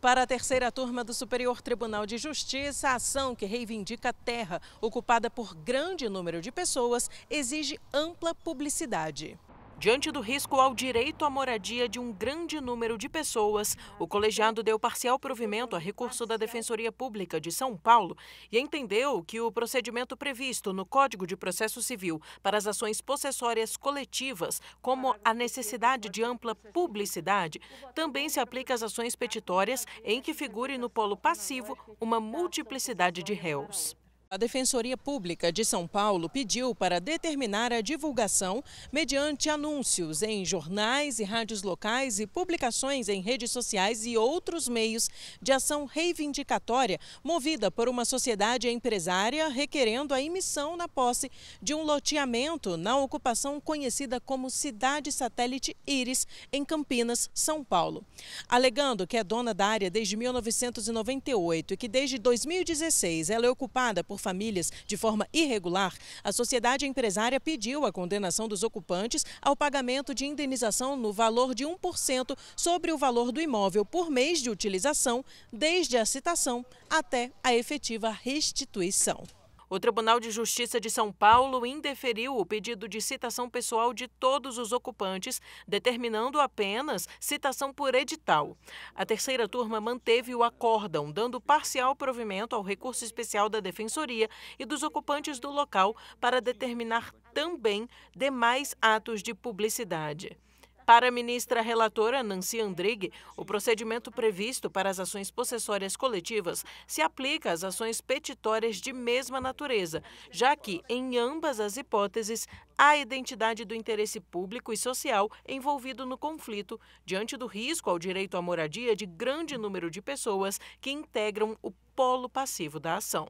Para a terceira turma do Superior Tribunal de Justiça, a ação que reivindica terra ocupada por grande número de pessoas exige ampla publicidade. Diante do risco ao direito à moradia de um grande número de pessoas, o colegiado deu parcial provimento a recurso da Defensoria Pública de São Paulo e entendeu que o procedimento previsto no Código de Processo Civil para as ações possessórias coletivas, como a necessidade de ampla publicidade, também se aplica às ações petitórias em que figure no polo passivo uma multiplicidade de réus. A Defensoria Pública de São Paulo pediu para determinar a divulgação mediante anúncios em jornais e rádios locais e publicações em redes sociais e outros meios de ação reivindicatória movida por uma sociedade empresária requerendo a emissão na posse de um loteamento na ocupação conhecida como Cidade Satélite Íris, em Campinas, São Paulo. Alegando que é dona da área desde 1998 e que desde 2016 ela é ocupada por por famílias de forma irregular, a sociedade empresária pediu a condenação dos ocupantes ao pagamento de indenização no valor de 1% sobre o valor do imóvel por mês de utilização, desde a citação até a efetiva restituição. O Tribunal de Justiça de São Paulo indeferiu o pedido de citação pessoal de todos os ocupantes, determinando apenas citação por edital. A terceira turma manteve o acórdão, dando parcial provimento ao recurso especial da Defensoria e dos ocupantes do local para determinar também demais atos de publicidade. Para a ministra relatora Nancy Andrighi, o procedimento previsto para as ações possessórias coletivas se aplica às ações petitórias de mesma natureza, já que, em ambas as hipóteses, há identidade do interesse público e social envolvido no conflito, diante do risco ao direito à moradia de grande número de pessoas que integram o polo passivo da ação.